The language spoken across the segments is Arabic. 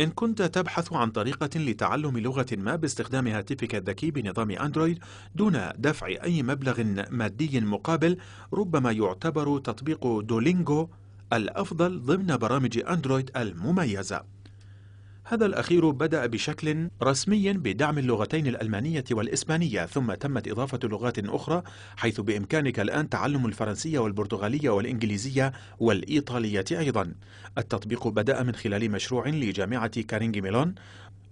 إن كنت تبحث عن طريقة لتعلم لغة ما باستخدام هاتفك الذكي بنظام أندرويد دون دفع أي مبلغ مادي مقابل ربما يعتبر تطبيق دولينجو الأفضل ضمن برامج أندرويد المميزة هذا الأخير بدأ بشكل رسمي بدعم اللغتين الألمانية والإسبانية ثم تمت إضافة لغات أخرى حيث بإمكانك الآن تعلم الفرنسية والبرتغالية والإنجليزية والإيطالية أيضا التطبيق بدأ من خلال مشروع لجامعة كارينجي ميلون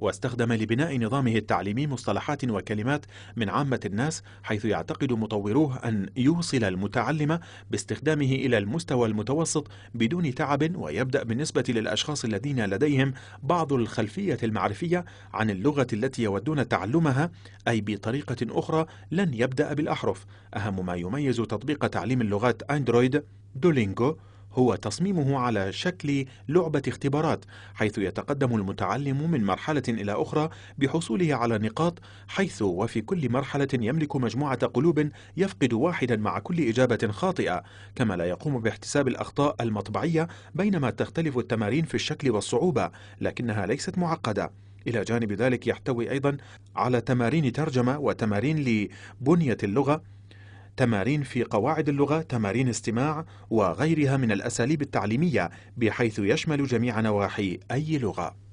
واستخدم لبناء نظامه التعليمي مصطلحات وكلمات من عامة الناس حيث يعتقد مطوروه أن يوصل المتعلم باستخدامه إلى المستوى المتوسط بدون تعب ويبدأ بالنسبة للأشخاص الذين لديهم بعض الخلفية المعرفية عن اللغة التي يودون تعلمها أي بطريقة أخرى لن يبدأ بالأحرف أهم ما يميز تطبيق تعليم اللغات أندرويد دولينجو هو تصميمه على شكل لعبة اختبارات حيث يتقدم المتعلم من مرحلة إلى أخرى بحصوله على نقاط حيث وفي كل مرحلة يملك مجموعة قلوب يفقد واحدا مع كل إجابة خاطئة كما لا يقوم باحتساب الأخطاء المطبعية بينما تختلف التمارين في الشكل والصعوبة لكنها ليست معقدة إلى جانب ذلك يحتوي أيضا على تمارين ترجمة وتمارين لبنية اللغة تمارين في قواعد اللغة تمارين استماع وغيرها من الأساليب التعليمية بحيث يشمل جميع نواحي أي لغة